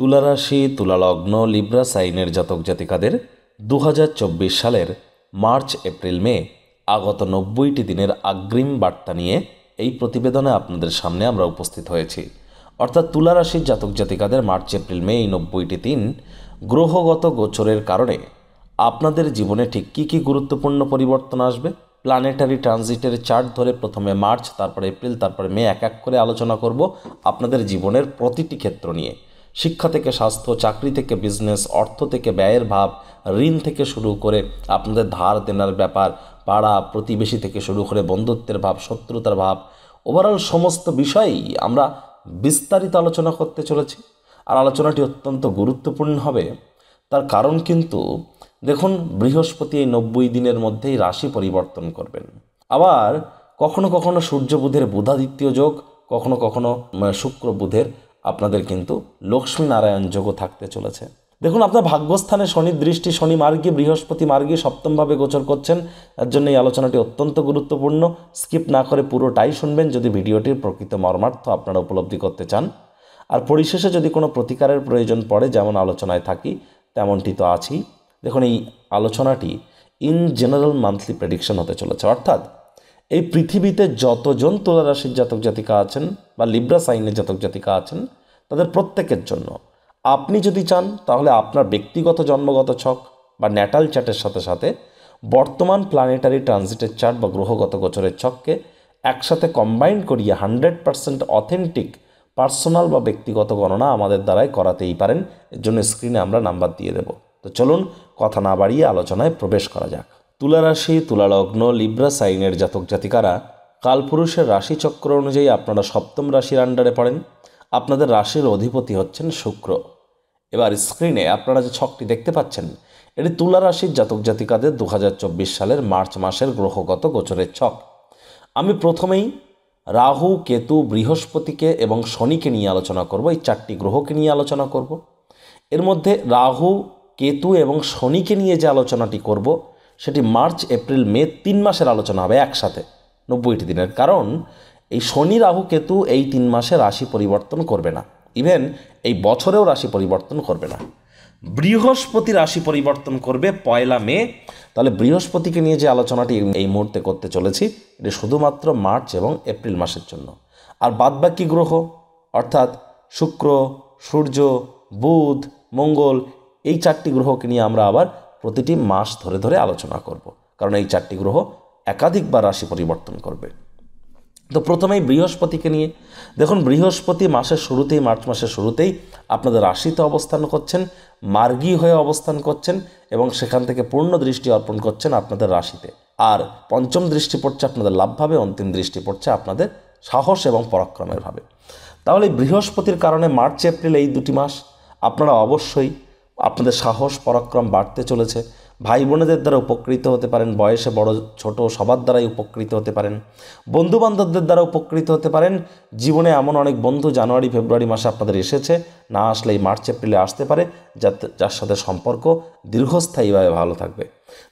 তুলারাশি তুলালগ্ন Libra সাইনের জাতক জাতিকাদের দু সালের মার্চ এপ্রিল মে আগত নব্বইটি দিনের আগ্রিম বার্তা নিয়ে এই প্রতিবেদনে আপনাদের সামনে আমরা উপস্থিত হয়েছি অর্থাৎ তুলারাশির জাতক জাতিকাদের মার্চ এপ্রিল মে এই নব্বইটি দিন গ্রহগত গোচরের কারণে আপনাদের জীবনে ঠিক কী কী গুরুত্বপূর্ণ পরিবর্তন আসবে প্ল্যানেটারি ট্রানজিটের চার্ট ধরে প্রথমে মার্চ তারপরে এপ্রিল তারপরে মে এক এক করে আলোচনা করব আপনাদের জীবনের প্রতিটি ক্ষেত্র নিয়ে শিক্ষা থেকে স্বাস্থ্য চাকরি থেকে বিজনেস অর্থ থেকে ব্যয়ের ভাব ঋণ থেকে শুরু করে আপনাদের ধার দেনার ব্যাপার পাড়া প্রতিবেশী থেকে শুরু করে বন্ধুত্বের ভাব শত্রুতার ভাব ওভারঅল সমস্ত বিষয়েই আমরা বিস্তারিত আলোচনা করতে চলেছি আর আলোচনাটি অত্যন্ত গুরুত্বপূর্ণ হবে তার কারণ কিন্তু দেখুন বৃহস্পতি এই নব্বই দিনের মধ্যেই রাশি পরিবর্তন করবেন আবার কখনো কখনো সূর্য বুধের বুধাদিত্য যোগ কখনো কখনো শুক্র বুধের আপনাদের কিন্তু লক্ষ্মী নারায়ণ যোগ থাকতে চলেছে দেখুন আপনার ভাগ্যস্থানে শনি দৃষ্টি শনি মার্গী বৃহস্পতি মার্গী সপ্তমভাবে গোচর করছেন তার জন্য এই আলোচনাটি অত্যন্ত গুরুত্বপূর্ণ স্কিপ না করে পুরোটাই শুনবেন যদি ভিডিওটির প্রকৃত মর্মার্থ আপনারা উপলব্ধি করতে চান আর পরিশেষে যদি কোনো প্রতিকারের প্রয়োজন পড়ে যেমন আলোচনায় থাকি তেমনটি তো আছেই দেখুন এই আলোচনাটি ইন জেনারেল মান্থলি প্রেডিকশন হতে চলেছে অর্থাৎ এই পৃথিবীতে যতজন তুলারাশির জাতক জাতিকা আছেন বা লিব্রা সাইনের জাতক জাতিকা আছেন তাদের প্রত্যেকের জন্য আপনি যদি চান তাহলে আপনার ব্যক্তিগত জন্মগত ছক বা ন্যাটাল চার্টের সাথে সাথে বর্তমান প্ল্যানেটারি ট্রানজিটের চার্ট বা গ্রহগত গোচরের ছককে একসাথে কম্বাইন করিয়ে হান্ড্রেড পারসেন্ট অথেন্টিক পার্সোনাল বা ব্যক্তিগত গণনা আমাদের দ্বারাই করাতেই পারেন এর জন্য স্ক্রিনে আমরা নাম্বার দিয়ে দেব তো চলুন কথা না বাড়িয়ে আলোচনায় প্রবেশ করা যাক তুলারাশি তুলালগ্ন লিব্রা সাইনের জাতক জাতিকারা কালপুরুষের রাশিচক্র অনুযায়ী আপনারা সপ্তম রাশির আন্ডারে পড়েন আপনাদের রাশির অধিপতি হচ্ছেন শুক্র এবার স্ক্রিনে আপনারা যে ছকটি দেখতে পাচ্ছেন এটি তুলা রাশির জাতক জাতিকাদের দু সালের মার্চ মাসের গ্রহগত গোচরের ছক আমি প্রথমেই রাহু কেতু বৃহস্পতিকে এবং শনিকে নিয়ে আলোচনা করব এই চারটি গ্রহকে নিয়ে আলোচনা করব এর মধ্যে রাহু কেতু এবং শনিকে নিয়ে যে আলোচনাটি করব সেটি মার্চ এপ্রিল মে তিন মাসের আলোচনা হবে একসাথে নব্বইটি দিনের কারণ এই শনি রাহু কেতু এই তিন মাসে রাশি পরিবর্তন করবে না ইভেন এই বছরেও রাশি পরিবর্তন করবে না বৃহস্পতি রাশি পরিবর্তন করবে পয়লা মে তাহলে বৃহস্পতিকে নিয়ে যে আলোচনাটি এই মুহূর্তে করতে চলেছি এটি শুধুমাত্র মার্চ এবং এপ্রিল মাসের জন্য আর বাদবাকি গ্রহ অর্থাৎ শুক্র সূর্য বুধ মঙ্গল এই চারটি গ্রহকে নিয়ে আমরা আবার প্রতিটি মাস ধরে ধরে আলোচনা করব। কারণ এই চারটি গ্রহ একাধিকবার রাশি পরিবর্তন করবে তো প্রথমেই বৃহস্পতিকে নিয়ে দেখুন বৃহস্পতি মাসের শুরুতেই মার্চ মাসের শুরুতেই আপনাদের রাশিতে অবস্থান করছেন মার্গী হয়ে অবস্থান করছেন এবং সেখান থেকে পূর্ণ দৃষ্টি অর্পণ করছেন আপনাদের রাশিতে আর পঞ্চম দৃষ্টি পড়ছে আপনাদের লাভভাবে অন্তিম দৃষ্টি পড়ছে আপনাদের সাহস এবং পরাক্রমের ভাবে তাহলে বৃহস্পতির কারণে মার্চ এপ্রিল এই দুটি মাস আপনারা অবশ্যই আপনাদের সাহস পরাক্রম বাড়তে চলেছে ভাই বোনেদের দ্বারা উপকৃত হতে পারেন বয়সে বড় ছোট সবার দ্বারাই উপকৃত হতে পারেন বন্ধুবান্ধবদের দ্বারা উপকৃত হতে পারেন জীবনে এমন অনেক বন্ধু জানুয়ারি ফেব্রুয়ারি মাসে আপনাদের এসেছে না আসলে এই মার্চ এপ্রিলে আসতে পারে যাতে যার সাথে সম্পর্ক দীর্ঘস্থায়ীভাবে ভালো থাকবে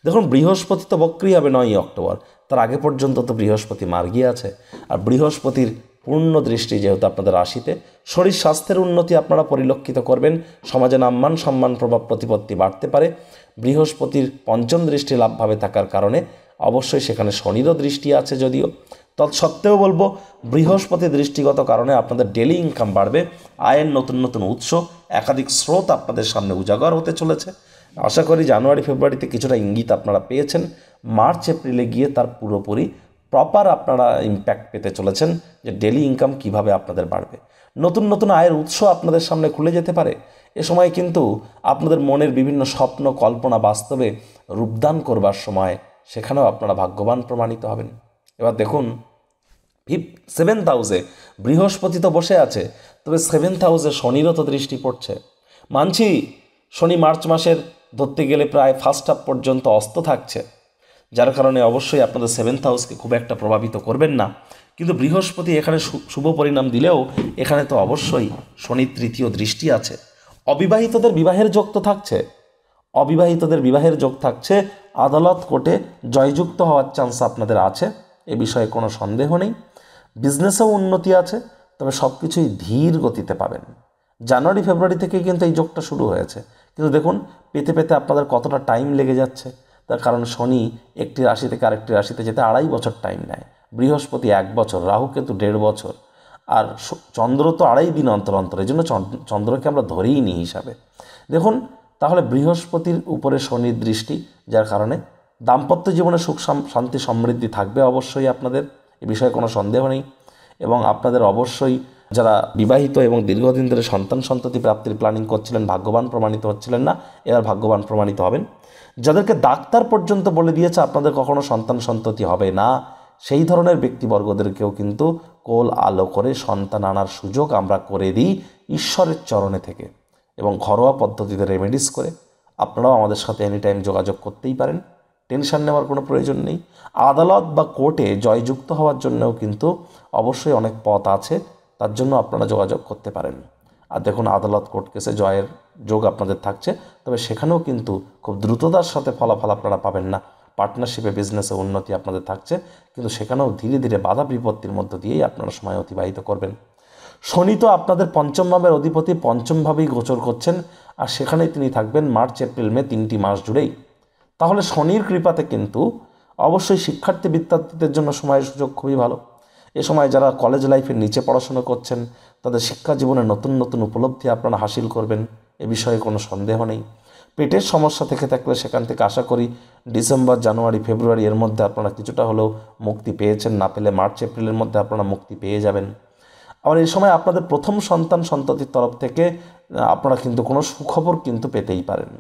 দেখুন বৃহস্পতি তো বক্রি হবে নয়ই অক্টোবর তার আগে পর্যন্ত তো বৃহস্পতি মার্গিয়ে আছে আর বৃহস্পতির পূর্ণ দৃষ্টি যেহেতু আপনাদের আসিতে শরীর স্বাস্থ্যের উন্নতি আপনারা পরিলক্ষিত করবেন সমাজে নাম্মান সম্মান প্রভাব প্রতিপত্তি বাড়তে পারে বৃহস্পতির পঞ্চম দৃষ্টি লাভভাবে থাকার কারণে অবশ্যই সেখানে শনিরও দৃষ্টি আছে যদিও তৎসত্ত্বেও বলবো বৃহস্পতি দৃষ্টিগত কারণে আপনাদের ডেলি ইনকাম বাড়বে আয়ের নতুন নতুন উৎস একাধিক স্রোত আপনাদের সামনে উজাগর হতে চলেছে আশা করি জানুয়ারি ফেব্রুয়ারিতে কিছুটা ইঙ্গিত আপনারা পেয়েছেন মার্চ এপ্রিলে গিয়ে তার পুরোপুরি প্রপার আপনারা ইম্প্যাক্ট পেতে চলেছেন যে ডেলি ইনকাম কিভাবে আপনাদের বাড়বে নতুন নতুন আয়ের উৎস আপনাদের সামনে খুলে যেতে পারে এ সময় কিন্তু আপনাদের মনের বিভিন্ন স্বপ্ন কল্পনা বাস্তবে রূপদান করবার সময় সেখানেও আপনারা ভাগ্যবান প্রমাণিত হবেন এবার দেখুন ফিফ সেভেন্থ হাউসে বৃহস্পতি তো বসে আছে তবে সেভেন্থ হাউসে শনিরও তো দৃষ্টি পড়ছে মানছি শনি মার্চ মাসের ধরতে গেলে প্রায় ফার্স্ট হাফ পর্যন্ত অস্ত থাকছে যার কারণে অবশ্যই আপনাদের সেভেন্থ হাউসকে খুব একটা প্রভাবিত করবেন না কিন্তু বৃহস্পতি এখানে শুভ পরিণাম দিলেও এখানে তো অবশ্যই শনি তৃতীয় দৃষ্টি আছে অবিবাহিতদের বিবাহের যোগ তো থাকছে অবিবাহিতদের বিবাহের যোগ থাকছে আদালত কোর্টে জয়যুক্ত হওয়ার চান্স আপনাদের আছে এ বিষয়ে কোনো সন্দেহ নেই বিজনেসেও উন্নতি আছে তবে সব কিছুই ধীর গতিতে পাবেন জানুয়ারি ফেব্রুয়ারি থেকে কিন্তু এই যোগটা শুরু হয়েছে কিন্তু দেখুন পেতে পেতে আপনাদের কতটা টাইম লেগে যাচ্ছে তার কারণ শনি একটি রাশি থেকে আরেকটি রাশিতে যেতে আড়াই বছর টাইম নেয় বৃহস্পতি এক বছর রাহু কিন্তু দেড় বছর আর চন্দ্র তো আড়াই দিন অন্তর অন্তর এই জন্য চন্দ্রকে আমরা ধরেই নিই হিসাবে দেখুন তাহলে বৃহস্পতির উপরে শনির দৃষ্টি যার কারণে দাম্পত্য জীবনে সুখ শান্তি সমৃদ্ধি থাকবে অবশ্যই আপনাদের এ বিষয়ে কোনো সন্দেহ নেই এবং আপনাদের অবশ্যই যারা বিবাহিত এবং দীর্ঘদিন ধরে সন্তান সন্ততি প্রাপ্তির প্ল্যানিং করছিলেন ভাগ্যবান প্রমাণিত হচ্ছিলেন না এবার ভাগ্যবান প্রমাণিত হবেন যাদেরকে ডাক্তার পর্যন্ত বলে দিয়েছে আপনাদের কখনো সন্তান সন্ততি হবে না সেই ধরনের ব্যক্তিবর্গদেরকেও কিন্তু কোল আলো করে সন্তান আনার সুযোগ আমরা করে দিই ঈশ্বরের চরণে থেকে এবং ঘরোয়া পদ্ধতিতে রেমেডিস করে আপনারাও আমাদের সাথে এনি টাইম যোগাযোগ করতেই পারেন টেনশন নেওয়ার কোনো প্রয়োজন নেই আদালত বা কোর্টে জয়যুক্ত হওয়ার জন্যও কিন্তু অবশ্যই অনেক পথ আছে তার জন্য আপনারা যোগাযোগ করতে পারেন আর দেখুন আদালত কোর্ট কেসে জয়ের যোগ আপনাদের থাকছে তবে সেখানেও কিন্তু খুব দ্রুততার সাথে ফলাফল আপনারা পাবেন না পার্টনারশিপে বিজনেসে উন্নতি আপনাদের থাকছে কিন্তু সেখানেও ধীরে ধীরে বাধা বিপত্তির মধ্য দিয়েই আপনারা সময় অতিবাহিত করবেন শনি তো আপনাদের পঞ্চম ভাবের অধিপতি পঞ্চমভাবেই গোচর করছেন আর সেখানেই তিনি থাকবেন মার্চ এপ্রিল মে তিনটি মাস জুড়েই তাহলে শনির কৃপাতে কিন্তু অবশ্যই শিক্ষার্থী বিদ্যার্থীদের জন্য সময়ের সুযোগ খুবই ভালো এ সময় যারা কলেজ লাইফের নিচে পড়াশুনো করছেন তাদের শিক্ষা জীবনে নতুন নতুন উপলব্ধি আপনারা হাসিল করবেন এ বিষয়ে কোনো সন্দেহ নেই পেটের সমস্যা থেকে থাকলে সেখান থেকে আশা করি ডিসেম্বর জানুয়ারি ফেব্রুয়ারি এর মধ্যে আপনারা কিছুটা হলেও মুক্তি পেয়েছেন না পেলে মার্চ এপ্রিলের মধ্যে আপনারা মুক্তি পেয়ে যাবেন আবার এই সময় আপনাদের প্রথম সন্তান সন্ততির তরফ থেকে আপনারা কিন্তু কোনো সুখবর কিন্তু পেতেই পারেন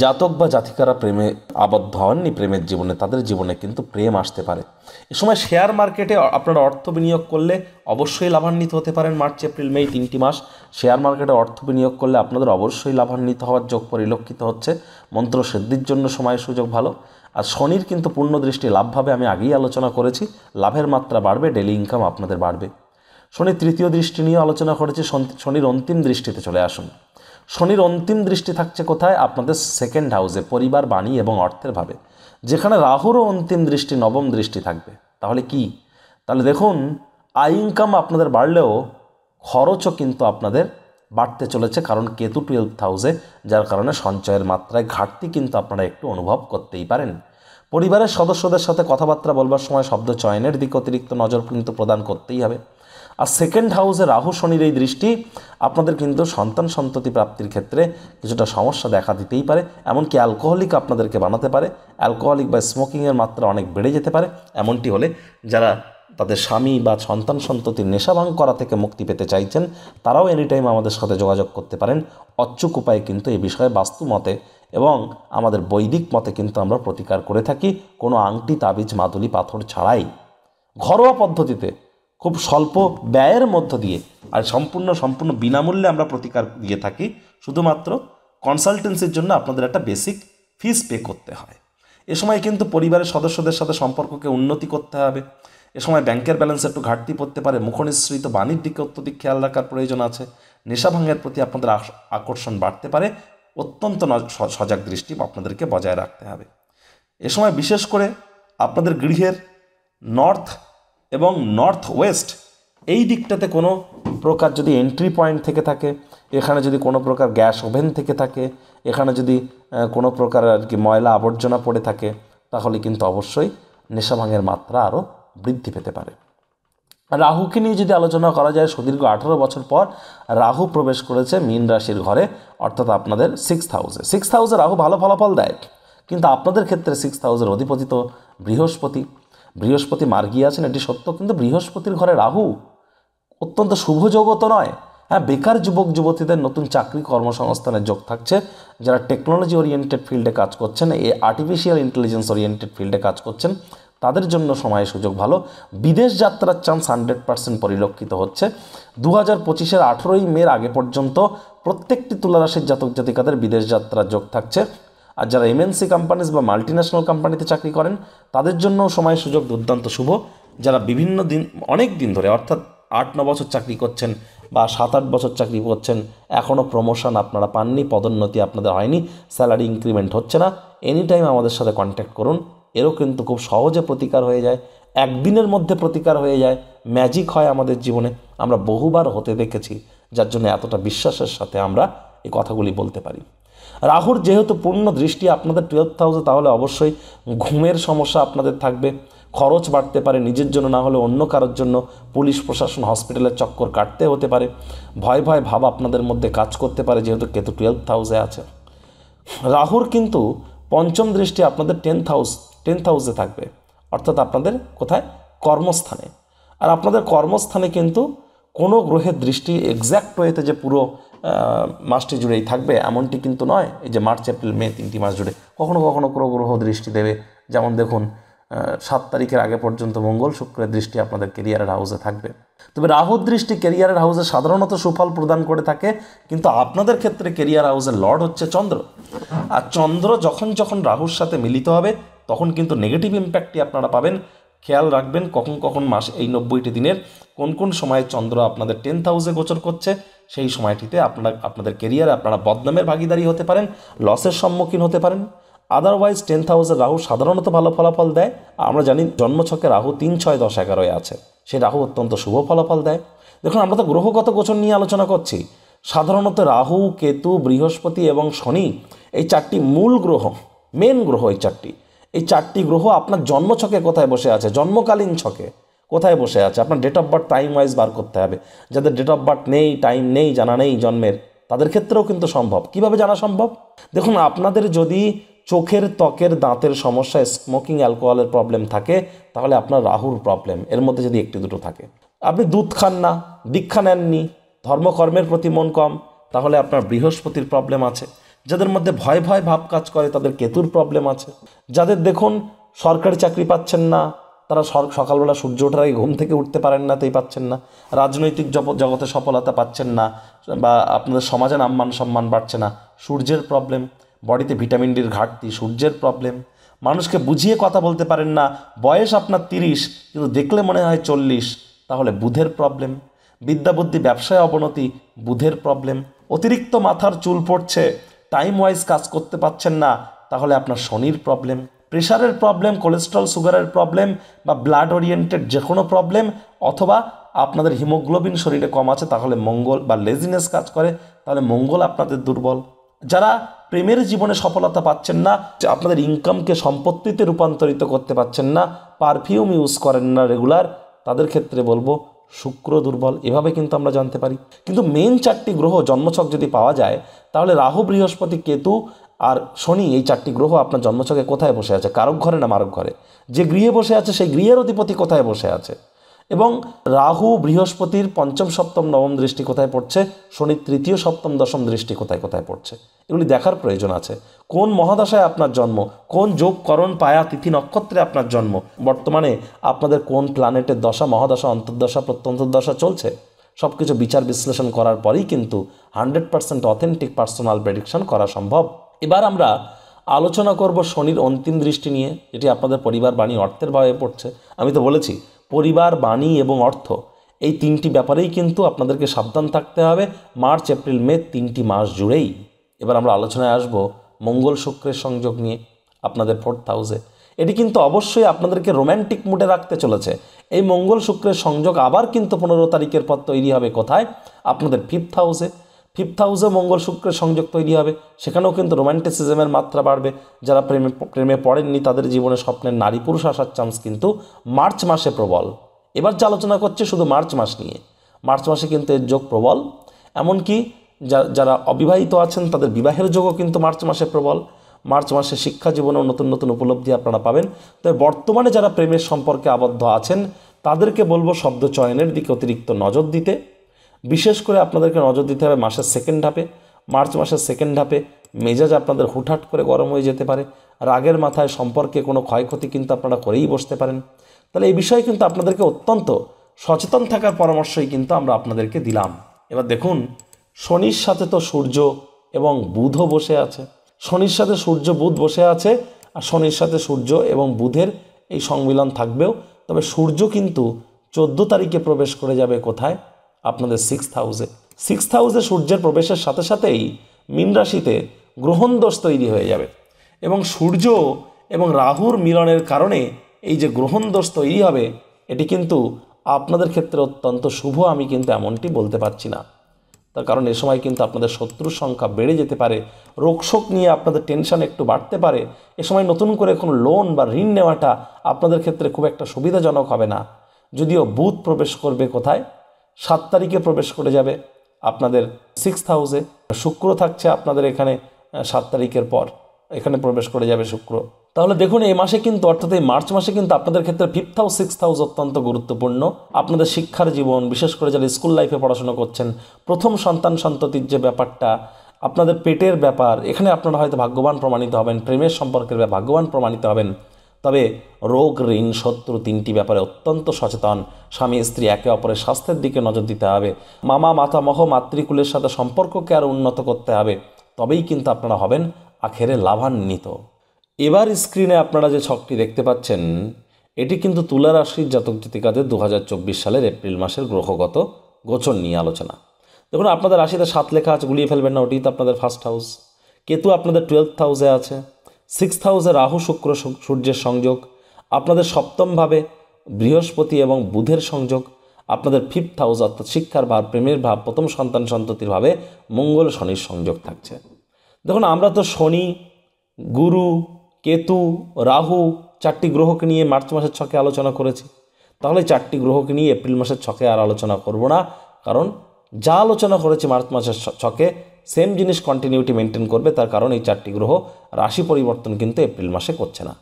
জাতক বা জাতিকারা প্রেমে আবদ্ধ হননি প্রেমের জীবনে তাদের জীবনে কিন্তু প্রেম আসতে পারে এ সময় শেয়ার মার্কেটে আপনারা অর্থ বিনিয়োগ করলে অবশ্যই লাভান্বিত হতে পারেন মার্চ এপ্রিল মে তিনটি মাস শেয়ার মার্কেটে অর্থ বিনিয়োগ করলে আপনাদের অবশ্যই লাভান্বিত হওয়ার যোগ পরিলক্ষিত হচ্ছে মন্ত্র সিদ্ধির জন্য সময় সুযোগ ভালো আর শনির কিন্তু পূর্ণ দৃষ্টি লাভভাবে আমি আগেই আলোচনা করেছি লাভের মাত্রা বাড়বে ডেলি ইনকাম আপনাদের বাড়বে শনি তৃতীয় দৃষ্টি নিয়ে আলোচনা করেছি শনির অন্তিম দৃষ্টিতে চলে আসুন শনির অন্তিম দৃষ্টি থাকছে কোথায় আপনাদের সেকেন্ড হাউসে পরিবার বাণী এবং অর্থের ভাবে যেখানে রাহুরও অন্তিম দৃষ্টি নবম দৃষ্টি থাকবে তাহলে কি তাহলে দেখুন আই ইনকাম আপনাদের বাড়লেও খরচও কিন্তু আপনাদের বাড়তে চলেছে কারণ কেতু টুয়েলভ হাউসে যার কারণে সঞ্চয়ের মাত্রায় ঘাটতি কিন্তু আপনারা একটু অনুভব করতেই পারেন পরিবারের সদস্যদের সাথে কথাবার্তা বলবার সময় শব্দ চয়নের দিকে অতিরিক্ত নজর কিন্তু প্রদান করতেই হবে আর সেকেন্ড হাউসে রাহু শনির এই দৃষ্টি আপনাদের কিন্তু সন্তান সন্ততি প্রাপ্তির ক্ষেত্রে কিছুটা সমস্যা দেখা দিতেই পারে এমনকি অ্যালকোহলিক আপনাদেরকে বানাতে পারে অ্যালকোহলিক বা স্মোকিংয়ের মাত্রা অনেক বেড়ে যেতে পারে এমনটি হলে যারা তাদের স্বামী বা সন্তান সন্ততির নেশাভাং করা থেকে মুক্তি পেতে চাইছেন তারাও এনি টাইম আমাদের সাথে যোগাযোগ করতে পারেন অচ্ছুক উপায়ে কিন্তু এই বিষয়ে বাস্তু মতে এবং আমাদের বৈদিক মতে কিন্তু আমরা প্রতিকার করে থাকি কোনো আংটি তাবিজ মাদুলি পাথর ছাড়াই ঘরোয়া পদ্ধতিতে খুব স্বল্প ব্যয়ের মধ্য দিয়ে আর সম্পূর্ণ সম্পূর্ণ বিনামূল্যে আমরা প্রতিকার দিয়ে থাকি শুধুমাত্র কনসালটেন্সির জন্য আপনাদের একটা বেসিক ফিস পে করতে হয় এ সময় কিন্তু পরিবারের সদস্যদের সাথে সম্পর্ককে উন্নতি করতে হবে এ সময় ব্যাংকের ব্যালেন্স একটু ঘাটতি পড়তে পারে মুখনিসৃত বাণীর দিকে অত্যধিক খেয়াল রাখার প্রয়োজন আছে নেশা ভাঙের প্রতি আপনাদের আকর্ষণ বাড়তে পারে অত্যন্ত সজাগ দৃষ্টি আপনাদেরকে বজায় রাখতে হবে এ সময় বিশেষ করে আপনাদের গৃহের নর্থ এবং নর্থ ওয়েস্ট এই দিকটাতে কোনো প্রকার যদি এন্ট্রি পয়েন্ট থেকে থাকে এখানে যদি কোনো প্রকার গ্যাস ওভেন থেকে থাকে এখানে যদি কোনো প্রকার আর কি ময়লা আবর্জনা পড়ে থাকে তাহলে কিন্তু অবশ্যই নেশাভাঙের মাত্রা আরও বৃদ্ধি পেতে পারে রাহুকে নিয়ে যদি আলোচনা করা যায় সুদীর্ঘ আঠারো বছর পর রাহু প্রবেশ করেছে মীন রাশির ঘরে অর্থাৎ আপনাদের সিক্স হাউসে সিক্স হাউসে রাহু ভালো ফলাফল দেয় কিন্তু আপনাদের ক্ষেত্রে সিক্স হাউসের অধিপতি তো বৃহস্পতি বৃহস্পতি মার্গি আছেন এটি সত্য কিন্তু বৃহস্পতির ঘরে রাহু অত্যন্ত শুভযোগ নয় হ্যাঁ বেকার যুবক যুবতীদের নতুন চাকরি কর্মসংস্থানের যোগ থাকছে যারা টেকনোলজি ওরিয়েন্টেড ফিল্ডে কাজ করছেন এই আর্টিফিশিয়াল ইন্টেলিজেন্স ওরিয়েন্টেড ফিল্ডে কাজ করছেন তাদের জন্য সময় সুযোগ ভালো বিদেশ যাত্রার চান্স হান্ড্রেড পার্সেন্ট পরিলক্ষিত হচ্ছে দু হাজার পঁচিশের আঠেরোই মের আগে পর্যন্ত প্রত্যেকটি তুলারাশির জাতক জাতিকাদের বিদেশ যাত্রার যোগ থাকছে আর যারা এমএনসি কোম্পানিজ বা মাল্টিন্যাশনাল কোম্পানিতে চাকরি করেন তাদের জন্য সময় সুযোগ দুর্দান্ত শুভ যারা বিভিন্ন দিন অনেক দিন ধরে অর্থাৎ আট ন বছর চাকরি করছেন বা সাত আট বছর চাকরি করছেন এখনও প্রমোশন আপনারা পাননি পদোন্নতি আপনাদের হয়নি স্যালারি ইনক্রিমেন্ট হচ্ছে না এনি টাইম আমাদের সাথে কন্ট্যাক্ট করুন এরও কিন্তু খুব সহজে প্রতিকার হয়ে যায় একদিনের মধ্যে প্রতিকার হয়ে যায় ম্যাজিক হয় আমাদের জীবনে আমরা বহুবার হতে দেখেছি যার জন্য এতটা বিশ্বাসের সাথে আমরা এই কথাগুলি বলতে পারি রাহুর যেহেতু পূর্ণ দৃষ্টি আপনাদের টুয়েলভ হাউসে তাহলে অবশ্যই ঘুমের সমস্যা আপনাদের থাকবে খরচ বাড়তে পারে নিজের জন্য না হলে অন্য কারোর জন্য পুলিশ প্রশাসন হসপিটালের চক্কর কাটতে হতে পারে ভয় ভয় ভাব আপনাদের মধ্যে কাজ করতে পারে যেহেতু কেতু টুয়েলভ হাউসে আছে রাহুর কিন্তু পঞ্চম দৃষ্টি আপনাদের টেন্থ হাউস টেন্থ হাউসে থাকবে অর্থাৎ আপনাদের কোথায় কর্মস্থানে আর আপনাদের কর্মস্থানে কিন্তু কোনো গ্রহের দৃষ্টি এক্স্যাক্ট ওয়েতে যে পুরো মাসটি জুড়েই থাকবে এমনটি কিন্তু নয় এই যে মার্চ এপ্রিল মে তিনটি মাস জুড়ে কখনও কখনও গ্রহ দৃষ্টি দেবে যেমন দেখুন সাত তারিখের আগে পর্যন্ত মঙ্গল শুক্রের দৃষ্টি আপনাদের কেরিয়ারের হাউসে থাকবে তবে রাহুর দৃষ্টি কেরিয়ারের হাউসে সাধারণত সুফল প্রদান করে থাকে কিন্তু আপনাদের ক্ষেত্রে কেরিয়ার হাউসের লর্ড হচ্ছে চন্দ্র আর চন্দ্র যখন যখন রাহুর সাথে মিলিত হবে তখন কিন্তু নেগেটিভ ইম্প্যাক্টটি আপনারা পাবেন খেয়াল রাখবেন কখন কখন মাস এই নব্বইটি দিনের কোন কোন সময়ে চন্দ্র আপনাদের টেন্থ হাউসে গোচর করছে সেই সময়টিতে আপনারা আপনাদের কেরিয়ারে আপনারা বদনামের ভাগিদারি হতে পারেন লসের সম্মুখীন হতে পারেন আদারওয়াইজ টেন থাউজেন্ড রাহু সাধারণত ভালো ফলাফল দেয় আমরা জানি জন্মছকে রাহু তিন ছয় দশ এগারোয় আছে সেই রাহু অত্যন্ত শুভ ফলাফল দেয় দেখুন আমরা তো গ্রহগত গোচর নিয়ে আলোচনা করছি সাধারণত রাহু কেতু বৃহস্পতি এবং শনি এই চারটি মূল গ্রহ মেন গ্রহ এই চারটি এই চারটি গ্রহ আপনার জন্মছকে কোথায় বসে আছে জন্মকালীন ছকে কোথায় বসে আছে আপনার date of birth time wise বার করতে হবে যাদের ডেট অফ বার্থ নেই টাইম নেই জানা নেই জন্মের তাদের ক্ষেত্রেও কিন্তু সম্ভব কিভাবে জানা সম্ভব দেখুন আপনাদের যদি চোখের ত্বকের দাঁতের সমস্যা স্মোকিং অ্যালকোহলের প্রবলেম থাকে তাহলে আপনার রাহুর প্রবলেম এর মধ্যে যদি একটি দুটো থাকে আপনি দুধ খান না দীক্ষা নেননি ধর্মকর্মের প্রতি মন কম তাহলে আপনার বৃহস্পতির প্রবলেম আছে যাদের মধ্যে ভয় ভয় ভাব কাজ করে তাদের কেতুর প্রবলেম আছে যাদের দেখুন সরকারি চাকরি পাচ্ছেন না তারা সকালবেলা সূর্য ওঠার আগে ঘুম থেকে উঠতে পারেন না তাই পাচ্ছেন না রাজনৈতিক জগতে সফলতা পাচ্ছেন না বা আপনাদের সমাজে মান সম্মান বাড়ছে না সূর্যের প্রবলেম বডিতে ভিটামিন ডির ঘাটতি সূর্যের প্রবলেম মানুষকে বুঝিয়ে কথা বলতে পারেন না বয়স আপনার তিরিশ কিন্তু দেখলে মনে হয় চল্লিশ তাহলে বুধের প্রবলেম বিদ্যাবুদ্ধি ব্যবসায় অবনতি বুধের প্রবলেম অতিরিক্ত মাথার চুল পড়ছে টাইম ওয়াইজ কাজ করতে পারছেন না তাহলে আপনার শনির প্রবলেম প্রেশারের প্রবলেম কোলেস্ট্রল সুগারের প্রবলেম বা ব্লাড ওরিয়েন্টেড যে কোনো প্রবলেম অথবা আপনাদের হিমোগ্লোবিন শরীরে কম আছে তাহলে মঙ্গল বা লেজিনেস কাজ করে তাহলে মঙ্গল আপনাদের দুর্বল যারা প্রেমের জীবনে সফলতা পাচ্ছেন না আপনাদের ইনকামকে সম্পত্তিতে রূপান্তরিত করতে পারছেন না পারফিউম ইউজ করেন না রেগুলার তাদের ক্ষেত্রে বলবো শুক্র দুর্বল এভাবে কিন্তু আমরা জানতে পারি কিন্তু মেন চারটি গ্রহ জন্মছক যদি পাওয়া যায় তাহলে রাহু বৃহস্পতি কেতু আর শনি এই চারটি গ্রহ আপনার জন্মছকে কোথায় বসে আছে কারক ঘরে না মারক ঘরে যে গৃহে বসে আছে সেই গৃহের অধিপতি কোথায় বসে আছে এবং রাহু বৃহস্পতির পঞ্চম সপ্তম নবম দৃষ্টি কোথায় পড়ছে শনির তৃতীয় সপ্তম দশম দৃষ্টি কোথায় কোথায় পড়ছে এগুলি দেখার প্রয়োজন আছে কোন মহাদশায় আপনার জন্ম কোন যোগকরণ পায়া তিথি নক্ষত্রে আপনার জন্ম বর্তমানে আপনাদের কোন প্ল্যানেটের দশা মহাদশা অন্তর্দশা প্রত্যন্তদশা চলছে সব কিছু বিচার বিশ্লেষণ করার পরেই কিন্তু hundred percent authentic personal prediction করা সম্ভব এবার আমরা আলোচনা করব শনির অন্তিম দৃষ্টি নিয়ে যেটি আপনাদের পরিবার বাণী অর্থের ভাবে পড়ছে আমি তো বলেছি পরিবার বাণী এবং অর্থ এই তিনটি ব্যাপারেই কিন্তু আপনাদেরকে সাবধান থাকতে হবে মার্চ এপ্রিল মে তিনটি মাস জুড়েই এবার আমরা আলোচনায় আসব মঙ্গল শুক্রের সংযোগ নিয়ে আপনাদের ফোর্থ হাউসে এটি কিন্তু অবশ্যই আপনাদেরকে রোম্যান্টিক মুডে রাখতে চলেছে এই মঙ্গল শুক্রের সংযোগ আবার কিন্তু পনেরো তারিখের পর তৈরি হবে কোথায় আপনাদের ফিফথ হাউসে ফিফথ হাউসে মঙ্গল শুক্রের সংযোগ তৈরি হবে সেখানেও কিন্তু রোম্যান্টিসিজমের মাত্রা বাড়বে যারা প্রেমে প্রেমে পড়েননি তাদের জীবনে স্বপ্নের নারী পুরুষ আসার চান্স কিন্তু মার্চ মাসে প্রবল এবার যে আলোচনা করছে শুধু মার্চ মাস নিয়ে মার্চ মাসে কিন্তু এর যোগ প্রবল এমনকি যারা অবিবাহিত আছেন তাদের বিবাহের যোগও কিন্তু মার্চ মাসে প্রবল মার্চ মাসে শিক্ষা জীবনেও নতুন নতুন উপলব্ধি আপনারা পাবেন তবে বর্তমানে যারা প্রেমের সম্পর্কে আবদ্ধ আছেন তাদেরকে বলবো শব্দ চয়নের দিকে অতিরিক্ত নজর দিতে বিশেষ করে আপনাদেরকে নজর দিতে হবে মাসের সেকেন্ড হাফে মার্চ মাসের সেকেন্ড হাফে মেজাজ আপনাদের হুটহাট করে গরম হয়ে যেতে পারে রাগের মাথায় সম্পর্কে কোনো ক্ষয়ক্ষতি কিন্তু আপনারা করেই বসতে পারেন তাহলে এই বিষয়ে কিন্তু আপনাদেরকে অত্যন্ত সচেতন থাকার পরামর্শই কিন্তু আমরা আপনাদেরকে দিলাম এবার দেখুন শনির সাথে তো সূর্য এবং বুধও বসে আছে শনির সাথে সূর্য বুধ বসে আছে আর শনির সাথে সূর্য এবং বুধের এই সংমিলন থাকবেও তবে সূর্য কিন্তু চোদ্দো তারিখে প্রবেশ করে যাবে কোথায় আপনাদের সিক্স হাউসে সিক্স হাউসে সূর্যের প্রবেশের সাথে সাথেই মীন রাশিতে গ্রহণ দোষ তৈরি হয়ে যাবে এবং সূর্য এবং রাহুর মিলনের কারণে এই যে গ্রহণ দোষ তৈরি হবে এটি কিন্তু আপনাদের ক্ষেত্রে অত্যন্ত শুভ আমি কিন্তু এমনটি বলতে পারছি না তার কারণ এ সময় কিন্তু আপনাদের শত্রুর সংখ্যা বেড়ে যেতে পারে রোগশোক নিয়ে আপনাদের টেনশন একটু বাড়তে পারে এ সময় নতুন করে কোনো লোন বা ঋণ নেওয়াটা আপনাদের ক্ষেত্রে খুব একটা সুবিধাজনক হবে না যদিও বুথ প্রবেশ করবে কোথায় সাত তারিখে প্রবেশ করে যাবে আপনাদের সিক্সথ হাউসে শুক্র থাকছে আপনাদের এখানে সাত তারিখের পর এখানে প্রবেশ করে যাবে শুক্র তাহলে দেখুন এই মাসে কিন্তু অর্থাৎ এই মার্চ মাসে কিন্তু আপনাদের ক্ষেত্রে ফিফথ হাউস সিক্সথ হাউস অত্যন্ত গুরুত্বপূর্ণ আপনাদের শিক্ষার জীবন বিশেষ করে যারা স্কুল লাইফে পড়াশোনা করছেন প্রথম সন্তান সন্ততির যে ব্যাপারটা আপনাদের পেটের ব্যাপার এখানে আপনারা হয়তো ভাগ্যবান প্রমাণিত হবেন প্রেমের সম্পর্কের ভাগ্যবান প্রমাণিত হবেন তবে রোগ ঋণ শত্রু তিনটি ব্যাপারে অত্যন্ত সচেতন স্বামী স্ত্রী একে অপরের স্বাস্থ্যের দিকে নজর দিতে হবে মামা মাতামহ মাতৃকুলের সাথে সম্পর্ককে আরও উন্নত করতে হবে তবেই কিন্তু আপনারা হবেন আখেরে লাভান্বিত এবার স্ক্রিনে আপনারা যে ছকটি দেখতে পাচ্ছেন এটি কিন্তু তুলা রাশির জাতক জাতিকাদের দু সালের এপ্রিল মাসের গ্রহগত গোচর নিয়ে আলোচনা দেখুন আপনাদের রাশিতে সাত লেখা আছে গুলিয়ে ফেলবেন না ওটি তো আপনাদের ফার্স্ট হাউস কেতু আপনাদের টুয়েলভ হাউসে আছে সিক্স হাউসে রাহু শুক্র সূর্যের সংযোগ আপনাদের সপ্তমভাবে বৃহস্পতি এবং বুধের সংযোগ আপনাদের ফিফথ হাউস অর্থাৎ শিক্ষার ভাব প্রেমের ভাব প্রথম সন্তান সন্ততির ভাবে মঙ্গল শনির সংযোগ থাকছে দেখুন আমরা তো শনি গুরু কেতু রাহু চারটি গ্রহকে নিয়ে মার্চ মাসের ছকে আলোচনা করেছি তাহলে চারটি গ্রহকে নিয়ে এপ্রিল মাসের ছকে আর আলোচনা করব না কারণ যা আলোচনা করেছি মার্চ মাসের ছকে সেম জিনিস কন্টিনিউটি মেনটেন করবে তার কারণ এই চারটি গ্রহ রাশি পরিবর্তন কিন্তু এপ্রিল মাসে করছে না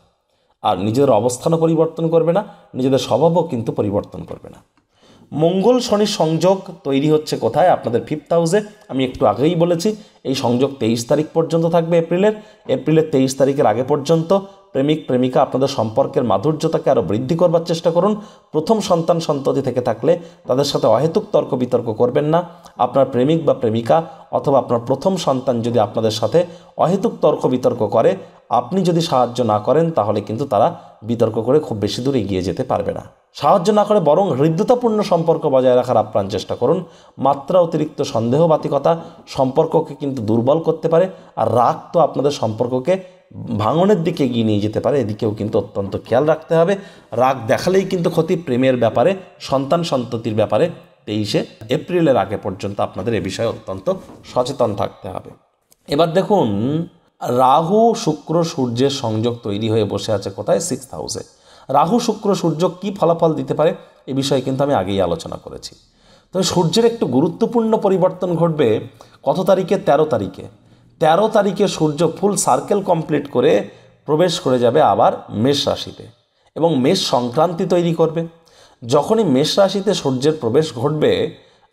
আর নিজেদের অবস্থানও পরিবর্তন করবে না নিজেদের স্বভাবও কিন্তু পরিবর্তন করবে না মঙ্গল শনি সংযোগ তৈরি হচ্ছে কোথায় আপনাদের ফিফথ হাউসে আমি একটু আগেই বলেছি এই সংযোগ তেইশ তারিখ পর্যন্ত থাকবে এপ্রিলের এপ্রিলের তেইশ তারিখের আগে পর্যন্ত প্রেমিক প্রেমিকা আপনাদের সম্পর্কের মাধুর্যতাকে আরও বৃদ্ধি করবার চেষ্টা করুন প্রথম সন্তান সন্ততি থেকে থাকলে তাদের সাথে অহেতুক তর্ক বিতর্ক করবেন না আপনার প্রেমিক বা প্রেমিকা অথবা আপনার প্রথম সন্তান যদি আপনাদের সাথে অহেতুক তর্ক বিতর্ক করে আপনি যদি সাহায্য না করেন তাহলে কিন্তু তারা বিতর্ক করে খুব বেশি দূর এগিয়ে যেতে পারবে না সাহায্য না করে বরং হৃদ্যতাপূর্ণ সম্পর্ক বজায় রাখার আপ্রাণ চেষ্টা করুন মাত্রা অতিরিক্ত সন্দেহবাতিকতা সম্পর্ককে কিন্তু দুর্বল করতে পারে আর রাগ তো আপনাদের সম্পর্ককে ভাঙনের দিকে এগিয়ে নিয়ে যেতে পারে এদিকেও কিন্তু অত্যন্ত খেয়াল রাখতে হবে রাগ দেখালেই কিন্তু ক্ষতি প্রেমের ব্যাপারে সন্তান সন্ততির ব্যাপারে তেইশে এপ্রিলের আগে পর্যন্ত আপনাদের এ বিষয়ে অত্যন্ত সচেতন থাকতে হবে এবার দেখুন রাহু শুক্র সূর্যের সংযোগ তৈরি হয়ে বসে আছে কোথায় সিক্স হাউসে রাহু শুক্র সূর্য কি ফলাফল দিতে পারে এ বিষয়ে কিন্তু আমি আগেই আলোচনা করেছি তবে সূর্যের একটু গুরুত্বপূর্ণ পরিবর্তন ঘটবে কত তারিখে তেরো তারিখে তেরো তারিখে সূর্য ফুল সার্কেল কমপ্লিট করে প্রবেশ করে যাবে আবার মেষ রাশিতে এবং মেষ সংক্রান্তি তৈরি করবে যখনই মেষ রাশিতে সূর্যের প্রবেশ ঘটবে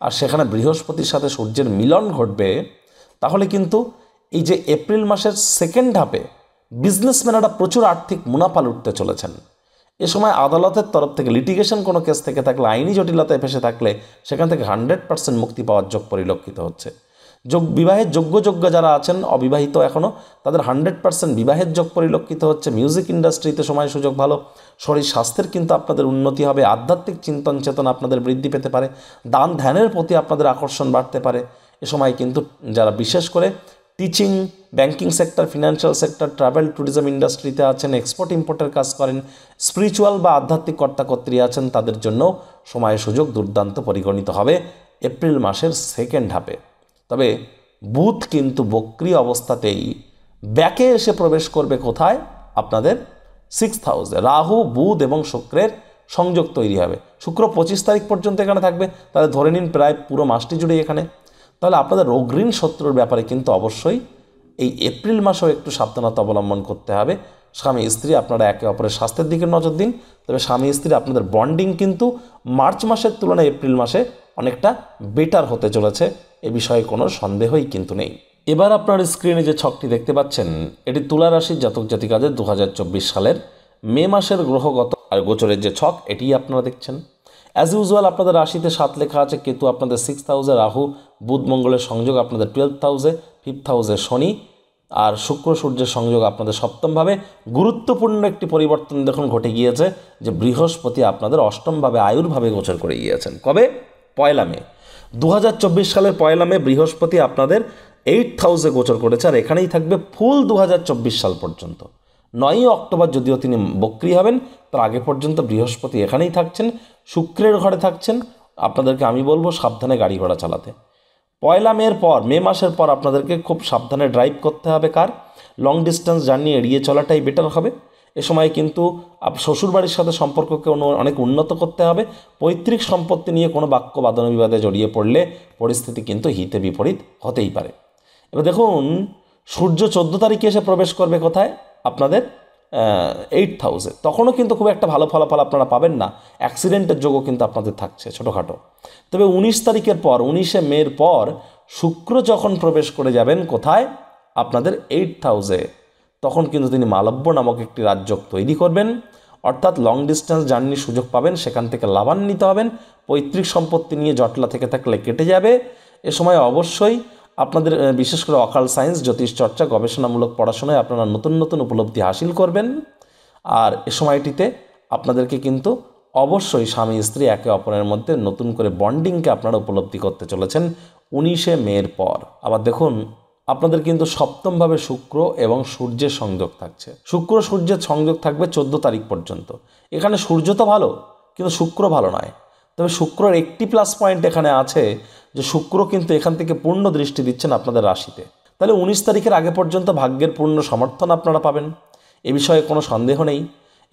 আর সেখানে বৃহস্পতির সাথে সূর্যের মিলন ঘটবে তাহলে কিন্তু এই যে এপ্রিল মাসের সেকেন্ড হাফে বিজনেসম্যানেরা প্রচুর আর্থিক মুনাফা লুটতে চলেছেন এ সময় আদালতের তরফ থেকে লিটিগেশন কোনো কেস থেকে থাকলে আইনি জটিলতায় ফেসে থাকলে সেখান থেকে হান্ড্রেড পার্সেন্ট মুক্তি পাওয়ার যোগ পরিলক্ষিত হচ্ছে যোগ বিবাহের যোগ্য যোগ্য যারা আছেন অবিবাহিত এখনও তাদের হান্ড্রেড পার্সেন্ট বিবাহের যোগ পরিলক্ষিত হচ্ছে মিউজিক ইন্ডাস্ট্রিতে সময় সুযোগ ভালো শরীর স্বাস্থ্যের কিন্তু আপনাদের উন্নতি হবে আধ্যাত্মিক চিন্তন চেতন আপনাদের বৃদ্ধি পেতে পারে দান ধ্যানের প্রতি আপনাদের আকর্ষণ বাড়তে পারে এ সময় কিন্তু যারা বিশেষ করে teaching banking sector financial sector travel tourism ইন্ডাস্ট্রিতে আছেন এক্সপোর্ট ইম্পোর্টের কাজ করেন স্পিরিচুয়াল বা আধ্যাত্মিক কর্তাকর্ত্রী আছেন তাদের জন্য সময় সুযোগ দুর্দান্ত পরিগণিত হবে এপ্রিল মাসের সেকেন্ড হাফে তবে বুথ কিন্তু বক্রি অবস্থাতেই ব্যাকে এসে প্রবেশ করবে কোথায় আপনাদের সিক্স হাউসে রাহু বুধ এবং শুক্রের সংযোগ তৈরি হবে শুক্র পঁচিশ তারিখ পর্যন্ত এখানে থাকবে তাহলে ধরে নিন প্রায় পুরো মাসটি জুড়ে এখানে তাহলে আপনাদের রোগ্রীণ শত্রুর ব্যাপারে কিন্তু অবশ্যই এই এপ্রিল মাসেও একটু সাবধানতা অবলম্বন করতে হবে স্বামী স্ত্রী আপনারা একে অপরের স্বাস্থ্যের দিকে নজর দিন তবে স্বামী স্ত্রী আপনাদের বন্ডিং কিন্তু মার্চ মাসের তুলনায় এপ্রিল মাসে অনেকটা বেটার হতে চলেছে এ বিষয়ে কোনো সন্দেহই কিন্তু নেই এবার আপনার স্ক্রিনে যে ছকটি দেখতে পাচ্ছেন এটি তুলা রাশির জাতক জাতিকাদের দু সালের মে মাসের গ্রহগত আর গোচরের যে ছক এটি আপনারা দেখছেন অ্যাজ ইউজুয়াল আপনাদের রাশিতে সাত লেখা আছে কেতু আপনাদের সিক্স হাউসে রাহু বুধ মঙ্গলের সংযোগ আপনাদের টুয়েলভ হাউসে ফিফথ হাউসে শনি আর শুক্র সূর্যের সংযোগ আপনাদের সপ্তমভাবে গুরুত্বপূর্ণ একটি পরিবর্তন দেখুন ঘটে গিয়েছে যে বৃহস্পতি আপনাদের অষ্টমভাবে আয়ুরভাবে গোচর করে গিয়েছেন কবে পয়লা মে দু সালের পয়লা মে বৃহস্পতি আপনাদের এইট হাউসে গোচর করেছে আর এখানেই থাকবে ফুল দু সাল পর্যন্ত নয়ই অক্টোবর যদিও তিনি বক্রি হবেন তার আগে পর্যন্ত বৃহস্পতি এখানেই থাকছেন শুক্রের ঘরে থাকছেন আপনাদেরকে আমি বলবো সাবধানে গাড়ি ঘোড়া চালাতে পয়লা মেয়ের পর মে মাসের পর আপনাদেরকে খুব সাবধানে ড্রাইভ করতে হবে কার লং ডিস্টেন্স জার্নি এড়িয়ে চলাটাই বেটার হবে এ সময় কিন্তু শ্বশুরবাড়ির সাথে সম্পর্ককে অনেক উন্নত করতে হবে পৈতৃক সম্পত্তি নিয়ে কোনো বাক্য বাদন বিবাদে জড়িয়ে পড়লে পরিস্থিতি কিন্তু হিতে বিপরীত হতেই পারে এবার দেখুন সূর্য চোদ্দো তারিখে এসে প্রবেশ করবে কোথায় আপনাদের এইট হাউসে তখনও কিন্তু খুব একটা ভালো ফলাফল আপনারা পাবেন না অ্যাক্সিডেন্টের যোগও কিন্তু আপনাদের থাকছে ছোটোখাটো তবে উনিশ তারিখের পর উনিশে মের পর শুক্র যখন প্রবেশ করে যাবেন কোথায় আপনাদের এইট হাউসে তখন কিন্তু তিনি মালব্য নামক একটি রাজ্য তৈরি করবেন অর্থাৎ লং ডিস্টেন্স জার্নির সুযোগ পাবেন সেখান থেকে লাভান্বিত হবেন পৈতৃক সম্পত্তি নিয়ে জটলা থেকে থাকলে কেটে যাবে এ সময় অবশ্যই আপনাদের বিশেষ করে অকাল সায়েন্স জ্যোতিষ চর্চা গবেষণামূলক পড়াশোনায় আপনারা নতুন নতুন উপলব্ধি হাসিল করবেন আর এ সময়টিতে আপনাদেরকে কিন্তু অবশ্যই স্বামী স্ত্রী একে অপরের মধ্যে নতুন করে বন্ডিংকে আপনারা উপলব্ধি করতে চলেছেন উনিশে মেয়ের পর আবার দেখুন আপনাদের কিন্তু সপ্তমভাবে শুক্র এবং সূর্যের সংযোগ থাকছে শুক্র সূর্যের সংযোগ থাকবে চোদ্দ তারিখ পর্যন্ত এখানে সূর্য তো ভালো কিন্তু শুক্র ভালো নয় তবে শুক্রর একটি প্লাস পয়েন্ট এখানে আছে যে শুক্র কিন্তু এখান থেকে পূর্ণ দৃষ্টি দিচ্ছেন আপনাদের রাশিতে তাহলে উনিশ তারিখের আগে পর্যন্ত ভাগ্যের পূর্ণ সমর্থন আপনারা পাবেন এ বিষয়ে কোনো সন্দেহ নেই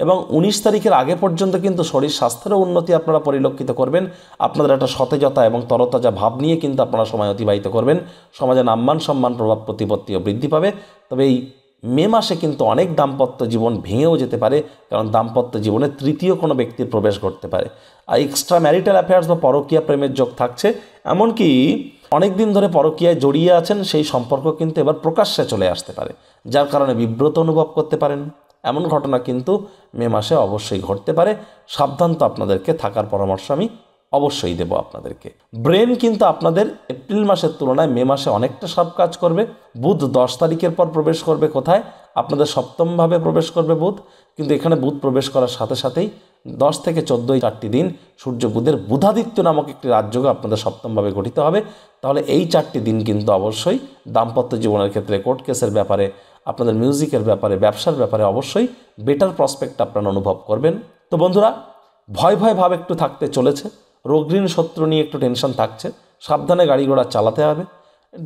এবং উনিশ তারিখের আগে পর্যন্ত কিন্তু শরীর স্বাস্থ্যেরও উন্নতি আপনারা পরিলক্ষিত করবেন আপনাদের একটা সতেজতা এবং তরতাজা ভাব নিয়ে কিন্তু আপনারা সময় অতিবাহিত করবেন সমাজে নাম্মান সম্মান প্রভাব প্রতিপত্তিও বৃদ্ধি পাবে তবে এই মে মাসে কিন্তু অনেক দাম্পত্য জীবন ভেঙেও যেতে পারে কারণ দাম্পত্য জীবনে তৃতীয় কোনো ব্যক্তির প্রবেশ করতে পারে আর এক্সট্রা ম্যারিটাল অ্যাফেয়ার্স বা পরকীয়া প্রেমের যোগ থাকছে এমনকি অনেক দিন ধরে পরকীয়ায় জড়িয়ে আছেন সেই সম্পর্ক কিন্তু এবার প্রকাশ্যে চলে আসতে পারে যার কারণে বিব্রত অনুভব করতে পারেন এমন ঘটনা কিন্তু মে মাসে অবশ্যই ঘটতে পারে সাবধান তো আপনাদেরকে থাকার পরামর্শ আমি অবশ্যই দেব আপনাদেরকে ব্রেন কিন্তু আপনাদের এপ্রিল মাসের তুলনায় মে মাসে অনেকটা সব কাজ করবে বুধ দশ তারিখের পর প্রবেশ করবে কোথায় আপনাদের সপ্তমভাবে প্রবেশ করবে বুধ কিন্তু এখানে বুধ প্রবেশ করার সাথে সাথেই দশ থেকে চোদ্দোই চারটি দিন সূর্য বুধের বুধাদিত্য নামক একটি রাজযোগে আপনাদের সপ্তমভাবে গঠিত হবে তাহলে এই চারটি দিন কিন্তু অবশ্যই দাম্পত্য জীবনের ক্ষেত্রে কোর্ট কেসের ব্যাপারে আপনাদের মিউজিকের ব্যাপারে ব্যবসার ব্যাপারে অবশ্যই বেটার প্রসপেক্ট আপনারা অনুভব করবেন তো বন্ধুরা ভয় ভয় ভাব একটু থাকতে চলেছে রোগঋণ শত্রু নিয়ে একটু টেনশন থাকছে সাবধানে গাড়ি ঘোড়া চালাতে হবে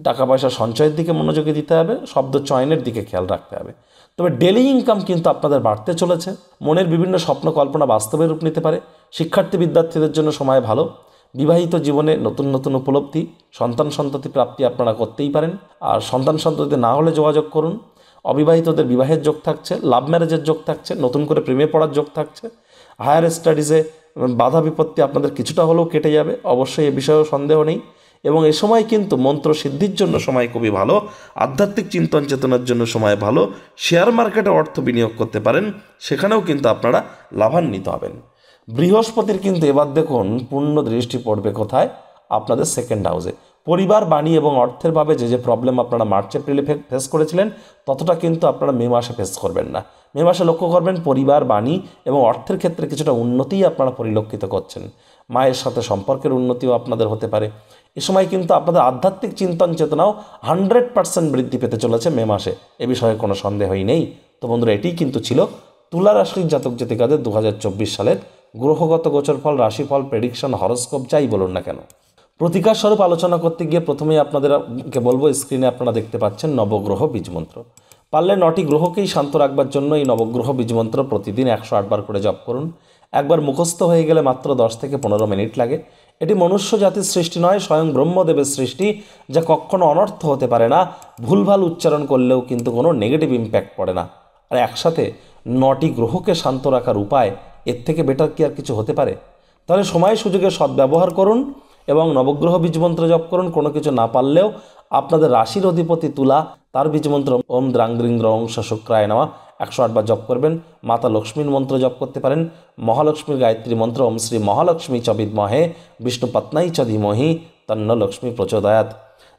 টাকা পয়সা সঞ্চয়ের দিকে মনোযোগী দিতে হবে শব্দ চয়নের দিকে খেয়াল রাখতে হবে তবে ডেলি ইনকাম কিন্তু আপনাদের বাড়তে চলেছে মনের বিভিন্ন স্বপ্ন কল্পনা বাস্তবে রূপ নিতে পারে শিক্ষার্থী বিদ্যার্থীদের জন্য সময় ভালো বিবাহিত জীবনে নতুন নতুন উপলব্ধি সন্তান সন্ততি প্রাপ্তি আপনারা করতেই পারেন আর সন্তান সন্ততি না হলে যোগাযোগ করুন অবিবাহিতদের বিবাহের যোগ থাকছে লাভ ম্যারেজের যোগ থাকছে নতুন করে প্রেমে পড়ার যোগ থাকছে হায়ার স্টাডিজে বাধা বিপত্তি আপনাদের কিছুটা হলেও কেটে যাবে অবশ্যই এ বিষয়েও সন্দেহ নেই এবং এ সময় কিন্তু মন্ত্র সিদ্ধির জন্য সময় খুবই ভালো আধ্যাত্মিক চিন্তন চেতনার জন্য সময় ভালো শেয়ার মার্কেটে অর্থ বিনিয়োগ করতে পারেন সেখানেও কিন্তু আপনারা লাভান্বিত হবেন বৃহস্পতির কিন্তু এবার দেখুন পূর্ণ দৃষ্টি পড়বে কোথায় আপনাদের সেকেন্ড হাউসে পরিবার বাণী এবং অর্থের ভাবে যে যে প্রবলেম আপনারা মার্চ এপ্রিলে ফেস করেছিলেন ততটা কিন্তু আপনারা মে মাসে ফেস করবেন না মে মাসে লক্ষ্য করবেন পরিবার বাণী এবং অর্থের ক্ষেত্রে কিছুটা উন্নতি আপনারা পরিলক্ষিত করছেন মায়ের সাথে সম্পর্কের উন্নতিও আপনাদের হতে পারে এ সময় কিন্তু আপনাদের আধ্যাত্মিক চিন্তন চেতনাও হান্ড্রেড পার্সেন্ট বৃদ্ধি পেতে চলেছে মে মাসে এ বিষয়ে কোনো সন্দেহই নেই তো বন্ধুরা এটি কিন্তু ছিল তুলা রাশির জাতক জাতিকাদের দু হাজার চব্বিশ সালের গ্রহগত গোচরফল রাশিফল প্রেডিকশন হরস্কোপ যাই বলুন না কেন প্রতিকার স্বরূপ আলোচনা করতে গিয়ে প্রথমেই আপনাদেরকে বলবো স্ক্রিনে আপনারা দেখতে পাচ্ছেন নবগ্রহ বীজমন্ত্র পারলে নটি গ্রহকেই শান্ত রাখবার জন্য এই নবগ্রহ বীজমন্ত্র প্রতিদিন একশো আটবার করে জপ করুন একবার মুখস্থ হয়ে গেলে মাত্র দশ থেকে পনেরো মিনিট লাগে এটি মনুষ্য জাতির সৃষ্টি নয় স্বয়ং ব্রহ্মদেবের সৃষ্টি যা কখনো অনর্থ হতে পারে না ভুলভাল উচ্চারণ করলেও কিন্তু কোনো নেগেটিভ ইম্প্যাক্ট পড়ে না আর একসাথে নটি গ্রহকে শান্ত রাখার উপায় এর থেকে বেটার কি আর কিছু হতে পারে তাহলে সময় সুযোগে সদ্ব্যবহার করুন এবং নবগ্রহ বীজমন্ত্র জপ করুন কোনো কিছু না পারলেও আপনাদের রাশির অধিপতি তুলা তার বীজমন্ত্র ওম দ্রাং দ্রিং শাসক্রায় নেওয়া একশো আটবার জপ করবেন মাতা লক্ষ্মীর মন্ত্র জপ করতে পারেন মহালক্ষ্মীর গায়ত্রী মন্ত্র ওম শ্রী মহালক্ষ্মী মহে বিষ্ণু পাতনাই মহি তন্ন লক্ষ্মী প্রচোদয়াত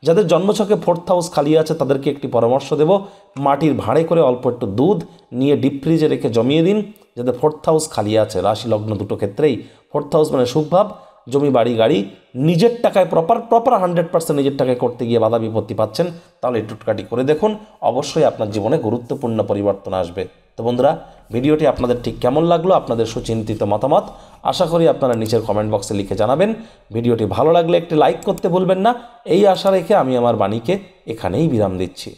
যাদের জন্মছকে ফোর্থ হাউস খালি আছে তাদেরকে একটি পরামর্শ দেব মাটির ভাঁড়ে করে অল্প একটু দুধ নিয়ে ডিপ ফ্রিজে রেখে জমিয়ে দিন যাদের ফোর্থ হাউস খালি আছে রাশি লগ্ন দুটো ক্ষেত্রেই ফোর্থ হাউস মানে সুখভাব জমি বাড়ি গাড়ি নিজের টাকায় প্রপার প্রপার হান্ড্রেড পার্সেন্ট নিজের টাকায় করতে গিয়ে বাধা বিপত্তি পাচ্ছেন তাহলে এই টুটকাটি করে দেখুন অবশ্যই আপনার জীবনে গুরুত্বপূর্ণ পরিবর্তন আসবে তো বন্ধুরা ভিডিওটি আপনাদের ঠিক কেমন লাগলো আপনাদের সুচিন্তিত মতামত আশা করি আপনারা নিচের কমেন্ট বক্সে লিখে জানাবেন ভিডিওটি ভালো লাগলে একটি লাইক করতে ভুলবেন না এই আশা রেখে আমি আমার বাণীকে এখানেই বিরাম দিচ্ছি